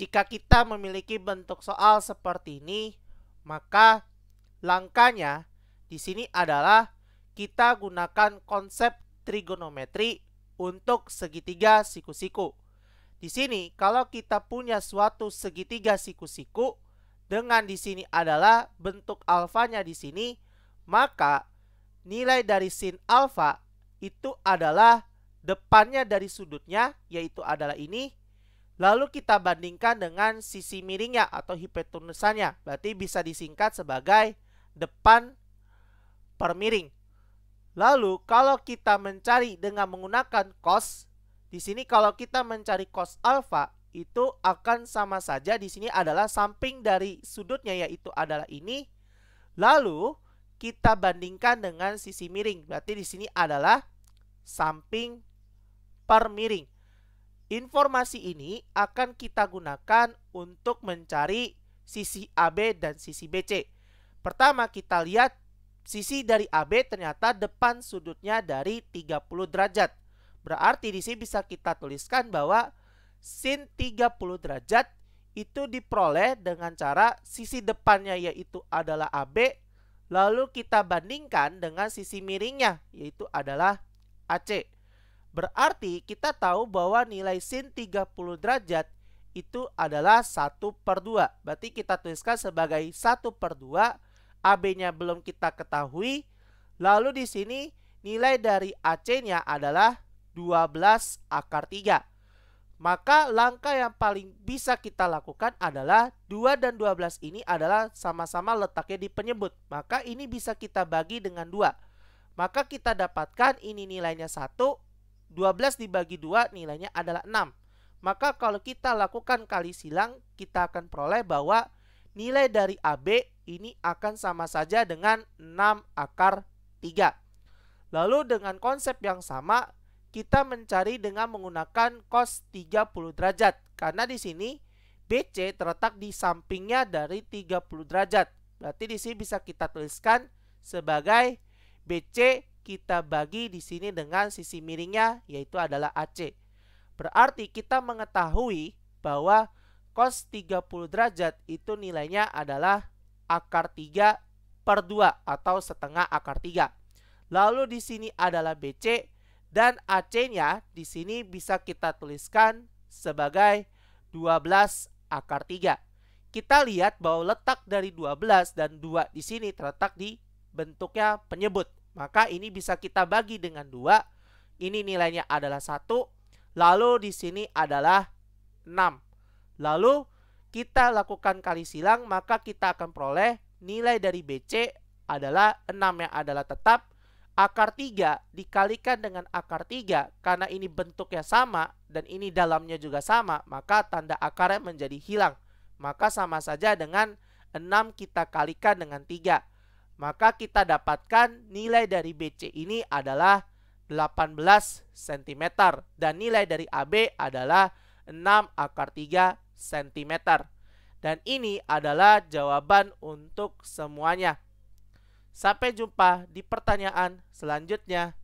Jika kita memiliki bentuk soal seperti ini, maka langkahnya di sini adalah kita gunakan konsep trigonometri untuk segitiga siku-siku. Di sini, kalau kita punya suatu segitiga siku-siku, dengan di sini adalah bentuk alfanya di sini, maka nilai dari sin alfa itu adalah depannya dari sudutnya, yaitu adalah ini, Lalu kita bandingkan dengan sisi miringnya atau hipotenusanya Berarti bisa disingkat sebagai depan per miring. Lalu kalau kita mencari dengan menggunakan cos, di sini kalau kita mencari cos alfa itu akan sama saja di sini adalah samping dari sudutnya yaitu adalah ini. Lalu kita bandingkan dengan sisi miring. Berarti di sini adalah samping per miring. Informasi ini akan kita gunakan untuk mencari sisi AB dan sisi BC. Pertama kita lihat sisi dari AB ternyata depan sudutnya dari 30 derajat. Berarti di sini bisa kita tuliskan bahwa sin 30 derajat itu diperoleh dengan cara sisi depannya yaitu adalah AB lalu kita bandingkan dengan sisi miringnya yaitu adalah AC. Berarti kita tahu bahwa nilai sin 30 derajat itu adalah 1 per 2. Berarti kita tuliskan sebagai 1 per 2. AB-nya belum kita ketahui. Lalu di sini nilai dari AC-nya adalah 12 akar 3. Maka langkah yang paling bisa kita lakukan adalah 2 dan 12 ini adalah sama-sama letaknya di penyebut. Maka ini bisa kita bagi dengan 2. Maka kita dapatkan ini nilainya 1, 12 dibagi 2 nilainya adalah 6. Maka kalau kita lakukan kali silang, kita akan peroleh bahwa nilai dari AB ini akan sama saja dengan 6 akar 3. Lalu dengan konsep yang sama, kita mencari dengan menggunakan cos 30 derajat. Karena di sini BC terletak di sampingnya dari 30 derajat. Berarti di sini bisa kita tuliskan sebagai BC kita bagi di sini dengan sisi miringnya yaitu adalah AC. Berarti kita mengetahui bahwa cos 30 derajat itu nilainya adalah akar 3 per 2 atau setengah akar 3. Lalu di sini adalah BC dan AC-nya di sini bisa kita tuliskan sebagai 12 akar 3. Kita lihat bahwa letak dari 12 dan 2 di sini terletak di bentuknya penyebut maka ini bisa kita bagi dengan dua. Ini nilainya adalah satu. Lalu di sini adalah 6. Lalu kita lakukan kali silang maka kita akan peroleh nilai dari BC adalah 6 yang adalah tetap akar 3 dikalikan dengan akar 3 karena ini bentuknya sama dan ini dalamnya juga sama maka tanda akarnya menjadi hilang maka sama saja dengan 6 kita kalikan dengan 3 maka kita dapatkan nilai dari BC ini adalah 18 cm dan nilai dari AB adalah 6 akar 3 cm. Dan ini adalah jawaban untuk semuanya. Sampai jumpa di pertanyaan selanjutnya.